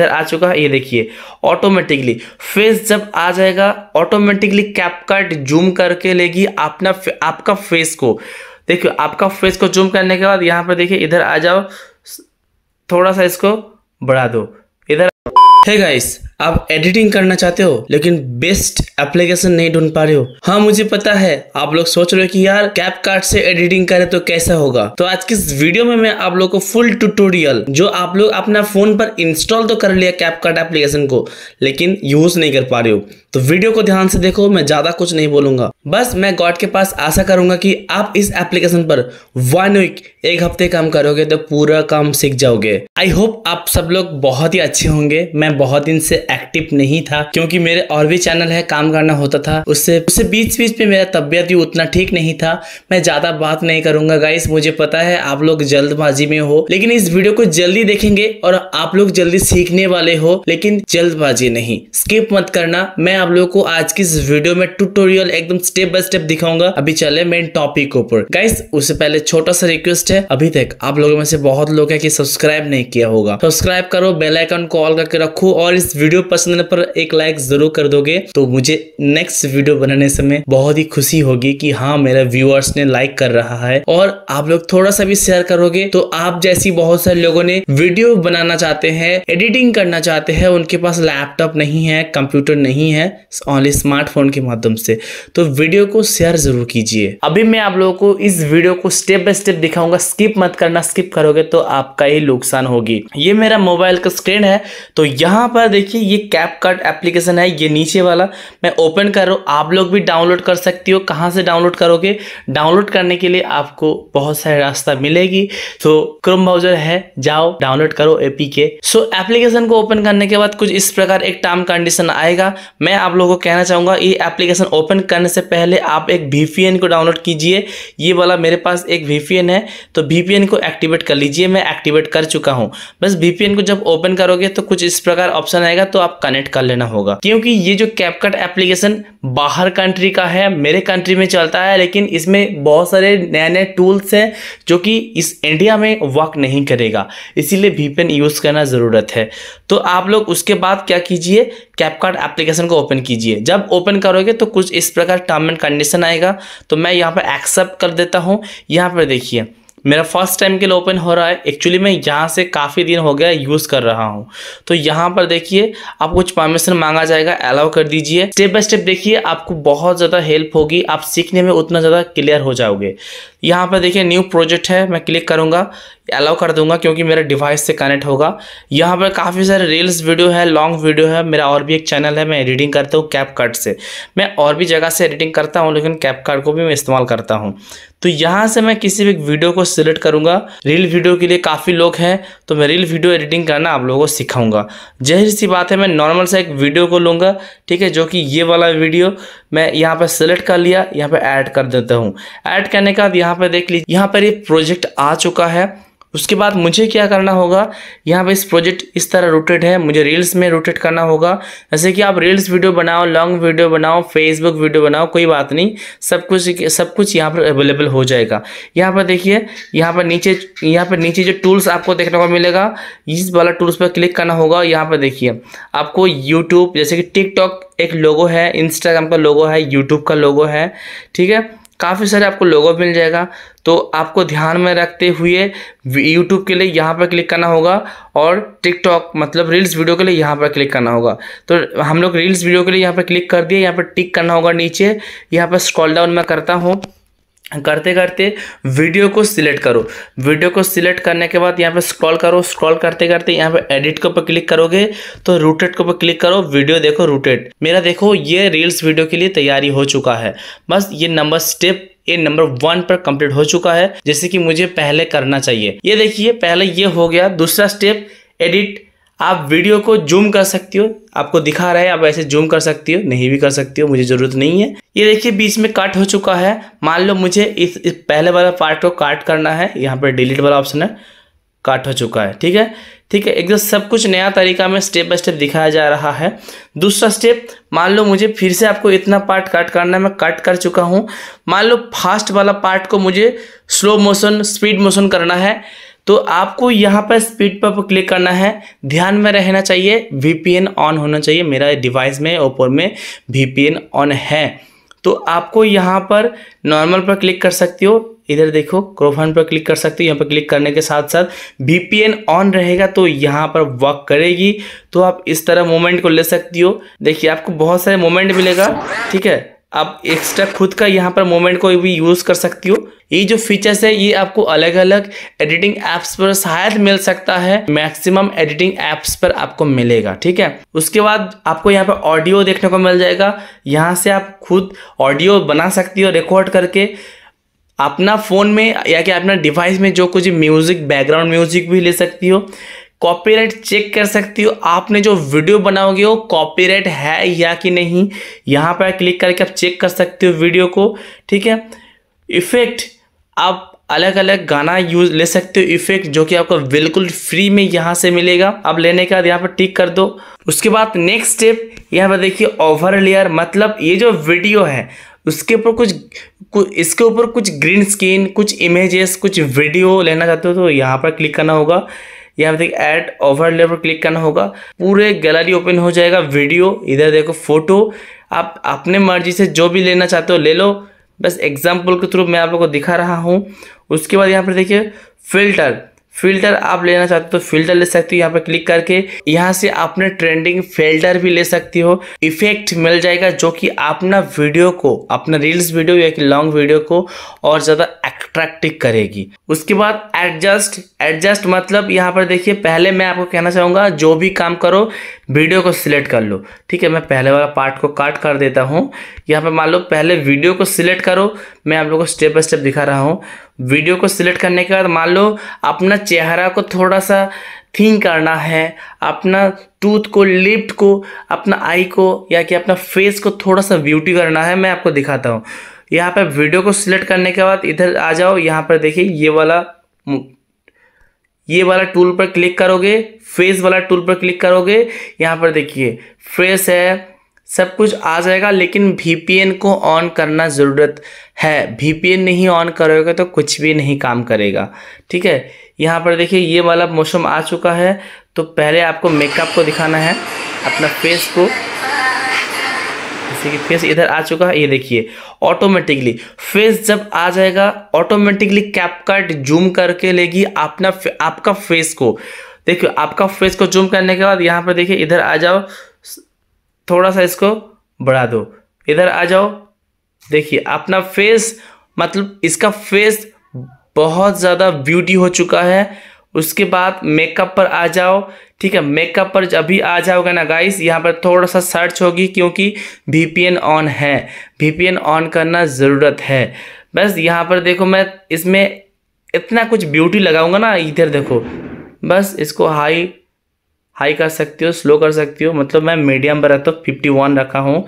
इधर आ चुका है ये देखिए ऑटोमेटिकली फेस जब आ जाएगा ऑटोमेटिकली कैपकाट जूम करके लेगी अपना आपका फेस को देखिए आपका फेस को जूम करने के बाद यहाँ पर देखिए इधर आ जाओ थोड़ा सा इसको बढ़ा दो इधर है गाइस आप एडिटिंग करना चाहते हो लेकिन बेस्ट एप्लीकेशन नहीं ढूंढ पा रहे हो हाँ मुझे पता है आप लोग सोच रहे हो कि यार कैप कार्ड से एडिटिंग करे तो कैसा होगा तो आज की इस वीडियो में मैं आप लोग को फुल ट्यूटोरियल जो आप लोग अपना फोन पर इंस्टॉल तो कर लिया कैप कार्ड एप्लीकेशन को लेकिन यूज नहीं कर पा रहे हो तो वीडियो को ध्यान से देखो मैं ज्यादा कुछ नहीं बोलूंगा बस मैं गॉड के पास आशा करूंगा कि आप इस एप्लीकेशन पर वन वीक एक हफ्ते काम करोगे तो पूरा काम सीख जाओगे आई होप आप सब लोग बहुत ही अच्छे होंगे मैं बहुत दिन से एक्टिव नहीं था क्योंकि मेरे और भी चैनल है काम करना होता था उससे उससे बीच बीच में मेरा तबियत भी उतना ठीक नहीं था मैं ज़्यादा बात नहीं करूंगा गाइस मुझे पता है आप लोग जल्दबाजी में हो लेकिन इस वीडियो को जल्दी देखेंगे और आप लोग जल्दी सीखने वाले हो लेकिन जल्दबाजी नहीं स्किप मत करना मैं आप लोग को आज की इस वीडियो में टूटोरियल एकदम स्टेप बाय स्टेप दिखाऊंगा अभी चले मेन टॉपिक ऊपर गाइस उससे पहले छोटा सा रिक्वेस्ट है अभी तक आप लोगों में से बहुत लोग है की सब्सक्राइब नहीं किया होगा सब्सक्राइब करो बेलाइकन को ऑल करके रखो और इस वीडियो वीडियो पसंद आने पर एक लाइक जरूर कर दोगे तो मुझे नेक्स्ट वीडियो बनाने समय बहुत ही खुशी होगी कि हाँ मेरा व्यूअर्स ने लाइक कर रहा है और आप लोग थोड़ा सा भी शेयर करोगे तो आप जैसी बहुत सारे लोगों ने वीडियो बनाना चाहते हैं एडिटिंग करना चाहते हैं उनके पास लैपटॉप नहीं है कंप्यूटर नहीं है ऑनली स्मार्टफोन के माध्यम से तो वीडियो को शेयर जरूर कीजिए अभी मैं आप लोगों को इस वीडियो को स्टेप बाय स्टेप दिखाऊंगा स्किप मत करना स्किप करोगे तो आपका ही नुकसान होगी ये मेरा मोबाइल का स्क्रीन है तो यहाँ पर देखिए ये कैप कट एप्लीकेशन है ये नीचे वाला मैं ओपन कर रहा हूँ आप लोग भी डाउनलोड कर सकती हो कहाँ से डाउनलोड करोगे डाउनलोड करने के लिए आपको बहुत सारे रास्ता मिलेगी तो क्रोम ब्राउजर है जाओ डाउनलोड करो के सो एप्लीकेशन को ओपन करने के बाद कुछ इस प्रकार एक टर्म कंडीशन आएगा मैं आप लोगों को कहना चाहूँगा ये एप्लीकेशन ओपन करने से पहले आप एक वी को डाउनलोड कीजिए ये वाला मेरे पास एक वी है तो वी को एक्टिवेट कर लीजिए मैं एक्टिवेट कर चुका हूँ बस वी को जब ओपन करोगे तो कुछ इस प्रकार ऑप्शन आएगा तो आप कनेक्ट कर लेना होगा क्योंकि ये जो कैपकट एप्लीकेशन बाहर कंट्री का है मेरे कंट्री में चलता है लेकिन इसमें बहुत सारे नए नए टूल्स हैं जो कि इस इंडिया में वर्क नहीं करेगा इसीलिए वीपीएन यूज़ करना ज़रूरत है तो आप लोग उसके बाद क्या कीजिए कैपकार्ट एप्लीकेशन को ओपन कीजिए जब ओपन करोगे तो कुछ इस प्रकार टर्म एंड कंडीशन आएगा तो मैं यहाँ पर एक्सेप्ट कर देता हूँ यहाँ पर देखिए मेरा फर्स्ट टाइम के लिए ओपन हो रहा है एक्चुअली मैं यहाँ से काफ़ी दिन हो गया यूज़ कर रहा हूँ तो यहाँ पर देखिए आप कुछ परमिशन मांगा जाएगा अलाउ कर दीजिए स्टेप बाय स्टेप देखिए आपको बहुत ज़्यादा हेल्प होगी आप सीखने में उतना ज़्यादा क्लियर हो जाओगे यहाँ पर देखिए न्यू प्रोजेक्ट है मैं क्लिक करूँगा अलाउ कर दूंगा क्योंकि मेरा डिवाइस से कनेक्ट होगा यहाँ पर काफ़ी सारे रील्स वीडियो है लॉन्ग वीडियो है मेरा और भी एक चैनल है मैं एडिटिंग करता हूँ कैप कार्ड से मैं और भी जगह से एडिटिंग करता हूँ लेकिन कैप कार्ड को भी मैं इस्तेमाल करता हूँ तो यहाँ से मैं किसी भी वीडियो को सिलेक्ट करूंगा रील वीडियो के लिए काफ़ी लोग हैं तो मैं रील वीडियो एडिटिंग करना आप लोगों को सिखाऊंगा जहर सी बात है मैं नॉर्मल सा एक वीडियो को लूंगा ठीक है जो कि ये वाला वीडियो मैं यहाँ पर सिलेक्ट कर लिया यहाँ पर ऐड कर देता हूँ ऐड करने के बाद यहाँ पर देख लीजिए यहाँ पर ये प्रोजेक्ट आ चुका है उसके बाद मुझे क्या करना होगा यहाँ पे इस प्रोजेक्ट इस तरह रोटेट है मुझे रील्स में रोटेट करना होगा जैसे कि आप रील्स वीडियो बनाओ लॉन्ग वीडियो बनाओ फेसबुक वीडियो बनाओ कोई बात नहीं सब कुछ सब कुछ यहाँ पर अवेलेबल हो जाएगा यहाँ पर देखिए यहाँ पर नीचे यहाँ पर नीचे जो टूल्स आपको देखने को मिलेगा इस वाला टूल्स पर क्लिक करना होगा यहाँ पर देखिए आपको यूट्यूब जैसे कि टिकटॉक एक लोगो है इंस्टाग्राम का लोगो है यूट्यूब का लोगो है ठीक है काफ़ी सारे आपको लोगो मिल जाएगा तो आपको ध्यान में रखते हुए यूट्यूब के लिए यहाँ पर क्लिक करना होगा और टिकटॉक मतलब रील्स वीडियो के लिए यहाँ पर क्लिक करना होगा तो हम लोग रील्स वीडियो के लिए यहाँ पर क्लिक कर दिए यहाँ पर टिक करना होगा नीचे यहाँ पर स्क्रॉल डाउन मैं करता हूँ करते करते वीडियो को सिलेक्ट करो वीडियो को सिलेक्ट करने के बाद यहाँ पे स्क्रॉल करो स्क्रॉल करते करते यहाँ पे एडिट के ऊपर क्लिक करोगे तो रूटेड के ऊपर क्लिक करो वीडियो देखो रूटेड मेरा देखो ये रील्स वीडियो के लिए तैयारी हो चुका है बस ये नंबर स्टेप ये नंबर वन पर कंप्लीट हो चुका है जैसे कि मुझे पहले करना चाहिए ये देखिए पहले ये हो गया दूसरा स्टेप एडिट आप वीडियो को जूम कर सकती हो आपको दिखा रहा है आप ऐसे जूम कर सकती हो नहीं भी कर सकती हो मुझे ज़रूरत नहीं है ये देखिए बीच में कट हो चुका है मान लो मुझे इस, इस पहले वाला पार्ट को काट करना है यहाँ पर डिलीट वाला ऑप्शन है काट हो चुका है ठीक है ठीक है एकदम सब कुछ नया तरीका में स्टेप बाय स्टेप दिखाया जा रहा है दूसरा स्टेप मान लो मुझे फिर से आपको इतना पार्ट कट करना है मैं कट कर चुका हूँ मान लो फास्ट वाला पार्ट को मुझे स्लो मोशन स्पीड मोशन करना है तो आपको यहाँ पर स्पीड पर क्लिक करना है ध्यान में रहना चाहिए वी ऑन होना चाहिए मेरा डिवाइस में ओपो में वी ऑन है तो आपको यहाँ पर नॉर्मल पर क्लिक कर सकते हो इधर देखो क्रोफन पर क्लिक कर सकते हो यहाँ पर क्लिक करने के साथ साथ वीपीएन ऑन रहेगा तो यहाँ पर वर्क करेगी तो आप इस तरह मोमेंट को ले सकती हो देखिए आपको बहुत सारे मोमेंट मिलेगा ठीक है आप एक्स्ट्रा खुद का यहाँ पर मोमेंट को भी यूज़ कर सकती हो ये जो फीचर्स है ये आपको अलग अलग एडिटिंग ऐप्स पर शायद मिल सकता है मैक्सिमम एडिटिंग ऐप्स पर आपको मिलेगा ठीक है उसके बाद आपको यहाँ पर ऑडियो देखने को मिल जाएगा यहाँ से आप खुद ऑडियो बना सकती हो रिकॉर्ड करके अपना फ़ोन में या कि अपना डिवाइस में जो कुछ म्यूज़िक बैकग्राउंड म्यूज़िक भी ले सकती हो कॉपीराइट चेक कर सकती हो आपने जो वीडियो बनाओगे वो कॉपीराइट है या कि नहीं यहाँ पर क्लिक करके आप चेक कर सकते हो वीडियो को ठीक है इफेक्ट आप अलग अलग गाना यूज ले सकते हो इफेक्ट जो कि आपको बिल्कुल फ्री में यहाँ से मिलेगा अब लेने के बाद यहाँ पर टिक कर दो उसके बाद नेक्स्ट स्टेप यहाँ पर देखिए ओवर लेयर मतलब ये जो वीडियो है उसके ऊपर कुछ इसके ऊपर कुछ ग्रीन स्क्रीन कुछ इमेजेस कुछ वीडियो लेना चाहते हो तो यहाँ पर क्लिक करना होगा यहाँ पे ऐड ओवरले पर क्लिक करना होगा पूरे गैलरी ओपन हो जाएगा वीडियो इधर देखो फोटो आप अपने मर्जी से जो भी लेना चाहते हो ले लो बस एग्जाम्पल के थ्रू मैं आप लोग को दिखा रहा हूँ उसके बाद यहाँ पर देखिए फिल्टर फिल्टर आप लेना चाहते हो तो फिल्टर ले सकते हो यहाँ पे क्लिक करके यहाँ से आपने ट्रेंडिंग फिल्टर भी ले सकती हो इफेक्ट मिल जाएगा जो कि अपना वीडियो को अपना रील्स वीडियो या कि लॉन्ग वीडियो को और ज़्यादा अट्रैक्टिव करेगी उसके बाद एडजस्ट एडजस्ट मतलब यहाँ पर देखिए पहले मैं आपको कहना चाहूँगा जो भी काम करो वीडियो को सिलेक्ट कर लो ठीक है मैं पहले वाला पार्ट को काट कर देता हूँ यहाँ पे मान लो पहले वीडियो को सिलेक्ट करो मैं आप लोगों को स्टेप बाय स्टेप दिखा रहा हूँ वीडियो को सिलेक्ट करने के बाद मान लो अपना चेहरा को थोड़ा सा थिंक करना है अपना टूथ को लिप्ट को अपना आई को या कि अपना फेस को थोड़ा सा ब्यूटी करना है मैं आपको दिखाता हूँ यहाँ पर वीडियो को सिलेक्ट करने के बाद इधर आ जाओ यहाँ पर देखिए ये वाला ये वाला टूल पर क्लिक करोगे फेस वाला टूल पर क्लिक करोगे यहाँ पर देखिए फ्रेस है सब कुछ आ जाएगा लेकिन वी को ऑन करना ज़रूरत है वी नहीं ऑन करोगे तो कुछ भी नहीं काम करेगा ठीक है यहाँ पर देखिए ये वाला मौसम आ चुका है तो पहले आपको मेकअप को दिखाना है अपना फेस को जैसे कि फेस इधर आ चुका है ये देखिए ऑटोमेटिकली फेस जब आ जाएगा ऑटोमेटिकली कैपकट जूम करके लेगी अपना आपका फेस को देखिए आपका फेस को जूम करने के बाद यहाँ पर देखिए इधर आ जाओ थोड़ा सा इसको बढ़ा दो इधर आ जाओ देखिए अपना फेस मतलब इसका फेस बहुत ज़्यादा ब्यूटी हो चुका है उसके बाद मेकअप पर आ जाओ ठीक है मेकअप पर अभी आ जाओगे ना गाइस यहाँ पर थोड़ा सा सर्च होगी क्योंकि वी ऑन है वी ऑन करना ज़रूरत है बस यहाँ पर देखो मैं इसमें इतना कुछ ब्यूटी लगाऊंगा ना इधर देखो बस इसको हाई हाई कर सकती हो स्लो कर सकती हो मतलब मैं मीडियम पर रहता हूँ फिफ्टी वन रखा हूँ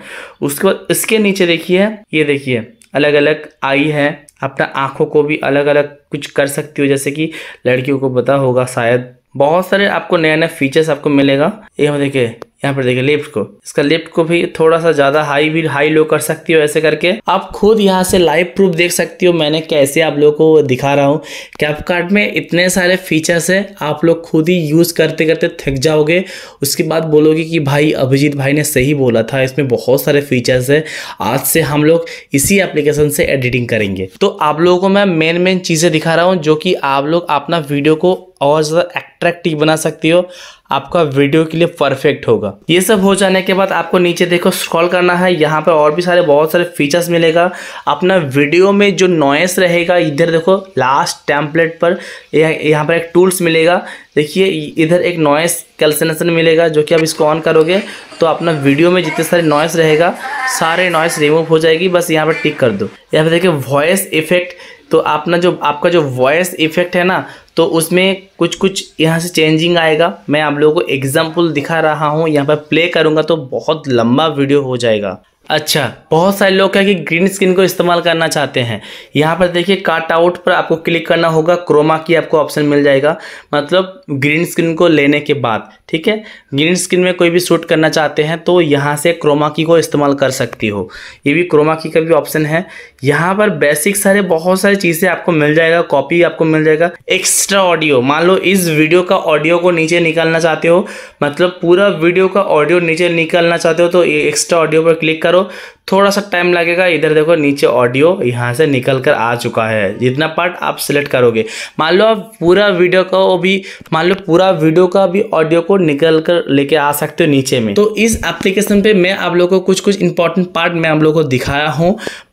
उसके बाद इसके नीचे देखिए ये देखिए अलग अलग आई है अपना आँखों को भी अलग अलग कुछ कर सकती हो जैसे कि लड़कियों को पता होगा शायद बहुत सारे आपको नया नया फीचर्स आपको मिलेगा ये देखिए यहाँ पर देखिए लेफ्ट को इसका लेफ्ट को भी थोड़ा सा ज्यादा हाई भी हाई लो कर सकती हो ऐसे करके आप खुद यहाँ से लाइव प्रूफ देख सकती हो मैंने कैसे आप लोगों को दिखा रहा हूँ कैपकार्ट में इतने सारे फीचर्स हैं आप लोग खुद ही यूज करते करते थक जाओगे उसके बाद बोलोगे कि भाई अभिजीत भाई ने सही बोला था इसमें बहुत सारे फीचर्स है आज से हम लोग इसी एप्लीकेशन से एडिटिंग करेंगे तो आप लोगों को मैं मेन मेन चीजें दिखा रहा हूँ जो कि आप लोग अपना वीडियो को और ज़्यादा अट्रैक्टिव बना सकती हो आपका वीडियो के लिए परफेक्ट होगा ये सब हो जाने के बाद आपको नीचे देखो स्क्रॉल करना है यहाँ पर और भी सारे बहुत सारे फीचर्स मिलेगा अपना वीडियो में जो नॉइस रहेगा इधर देखो लास्ट टैम्पलेट पर यहाँ पर एक टूल्स मिलेगा देखिए इधर एक नॉइस कैल्सनेसन मिलेगा जो कि आप इसको ऑन करोगे तो अपना वीडियो में जितने सारे नॉइस रहेगा सारे नॉइस रिमूव हो जाएगी बस यहाँ पर टिक कर दो यहाँ पर देखिए वॉइस इफेक्ट तो अपना जो आपका जो वॉइस इफेक्ट है ना तो उसमें कुछ कुछ यहाँ से चेंजिंग आएगा मैं आप लोगों को एग्जाम्पल दिखा रहा हूँ यहाँ पर प्ले करूँगा तो बहुत लंबा वीडियो हो जाएगा अच्छा बहुत सारे लोग क्या कि ग्रीन स्क्रीन को इस्तेमाल करना चाहते हैं यहाँ पर देखिए कट आउट पर आपको क्लिक करना होगा क्रोमा की आपको ऑप्शन मिल जाएगा मतलब ग्रीन स्क्रीन को लेने के बाद ठीक है ग्रीन स्क्रीन में कोई भी शूट करना चाहते हैं तो यहाँ से क्रोमा की को इस्तेमाल कर सकती हो ये भी क्रोमा की का भी ऑप्शन है यहाँ पर बेसिक सारे बहुत सारी चीज़ें आपको मिल जाएगा कॉपी आपको मिल जाएगा एक्स्ट्रा ऑडियो मान लो इस वीडियो का ऑडियो को नीचे निकालना चाहते हो मतलब पूरा वीडियो का ऑडियो नीचे निकालना चाहते हो तो एक्स्ट्रा ऑडियो पर क्लिक कर करो थोड़ा सा टाइम लगेगा इधर देखो नीचे ऑडियो यहाँ से निकल कर आ चुका है जितना पार्ट आप सिलेक्ट करोगे मान लो आप पूरा वीडियो का वो भी मान लो पूरा वीडियो का भी ऑडियो को निकल कर लेके आ सकते हो नीचे में तो इस एप्लीकेशन पे मैं आप लोगों को कुछ कुछ इंपॉर्टेंट पार्ट मैं आप लोगों को दिखाया हूँ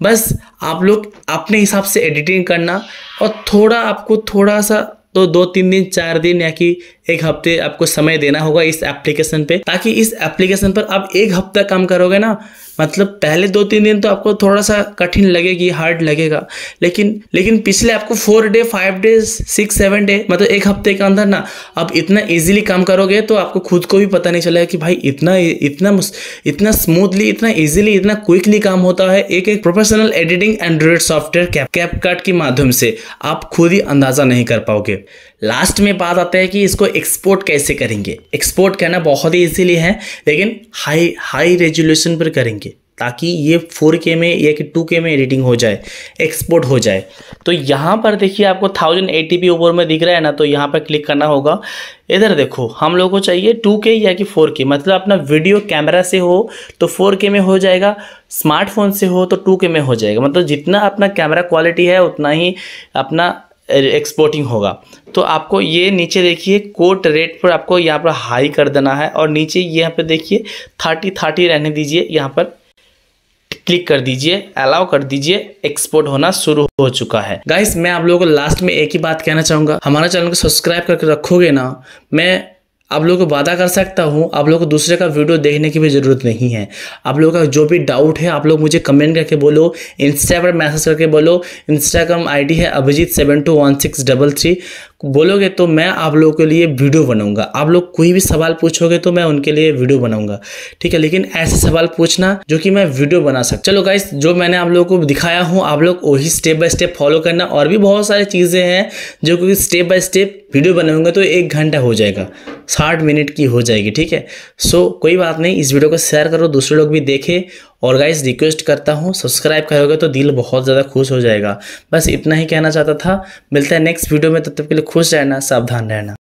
बस आप लोग अपने हिसाब से एडिटिंग करना और थोड़ा आपको थोड़ा सा तो दो तीन दिन चार दिन या कि एक हफ्ते आपको समय देना होगा इस एप्लीकेशन पे ताकि इस एप्लीकेशन पर आप एक हफ्ता काम करोगे ना मतलब पहले दो तीन दिन तो आपको थोड़ा सा कठिन लगेगी हार्ड लगेगा लेकिन लेकिन पिछले आपको four day five day six seven day मतलब एक हफ्ते के अंदर ना आप इतना ईजिली काम करोगे तो आपको खुद को भी पता नहीं चलेगा कि भाई इतना इतना इतना स्मूथली इतना ईजिली इतना क्विकली काम होता है एक एक professional editing Android software cap cap के माध्यम से आप खुद ही अंदाजा नहीं कर पाओगे लास्ट में बात आता है कि इसको एक्सपोर्ट कैसे करेंगे एक्सपोर्ट करना बहुत ही इजीली है लेकिन हाई हाई रेजोल्यूशन पर करेंगे ताकि ये फोर के में या कि टू के में एडिटिंग हो जाए एक्सपोर्ट हो जाए तो यहाँ पर देखिए आपको थाउजेंड एटी पी ओवर में दिख रहा है ना तो यहाँ पर क्लिक करना होगा इधर देखो हम लोग को चाहिए टू के या कि फोर के मतलब अपना वीडियो कैमरा से हो तो फोर के में हो जाएगा स्मार्टफोन से हो तो टू के में हो जाएगा मतलब जितना अपना कैमरा क्वालिटी है उतना ही अपना एक्सपोर्टिंग होगा तो आपको ये नीचे देखिए कोट रेट पर आपको यहाँ पर हाई कर देना है और नीचे यहाँ पर देखिए थर्टी थर्टी रहने दीजिए यहाँ पर क्लिक कर दीजिए अलाउ कर दीजिए एक्सपोर्ट होना शुरू हो चुका है गाइस मैं आप लोगों को लास्ट में एक ही बात कहना चाहूंगा हमारा चैनल को सब्सक्राइब करके रखोगे ना मैं आप लोगों को वादा कर सकता हूँ आप लोगों को दूसरे का वीडियो देखने की भी ज़रूरत नहीं है आप लोगों का जो भी डाउट है आप लोग मुझे कमेंट करके बोलो इंस्टा पर मैसेज करके बोलो इंस्टाग्राम आईडी है Abhijeet seven two one six double three बोलोगे तो मैं आप लोगों के लिए वीडियो बनाऊंगा आप लोग कोई भी सवाल पूछोगे तो मैं उनके लिए वीडियो बनाऊंगा ठीक है लेकिन ऐसे सवाल पूछना जो कि मैं वीडियो बना सकता चलो गाइस जो मैंने आप लोगों को दिखाया हूँ आप लोग वही स्टेप बाय स्टेप फॉलो करना और भी बहुत सारी चीज़ें हैं जो कि स्टेप बाय स्टेप वीडियो बनाऊंगा तो एक घंटा हो जाएगा साठ मिनट की हो जाएगी ठीक है सो कोई बात नहीं इस वीडियो को शेयर करो दूसरे लोग भी देखें और गाइज रिक्वेस्ट करता हूँ सब्सक्राइब करोगे तो दिल बहुत ज़्यादा खुश हो जाएगा बस इतना ही कहना चाहता था मिलता है नेक्स्ट वीडियो में तब तो तक के लिए खुश रहना सावधान रहना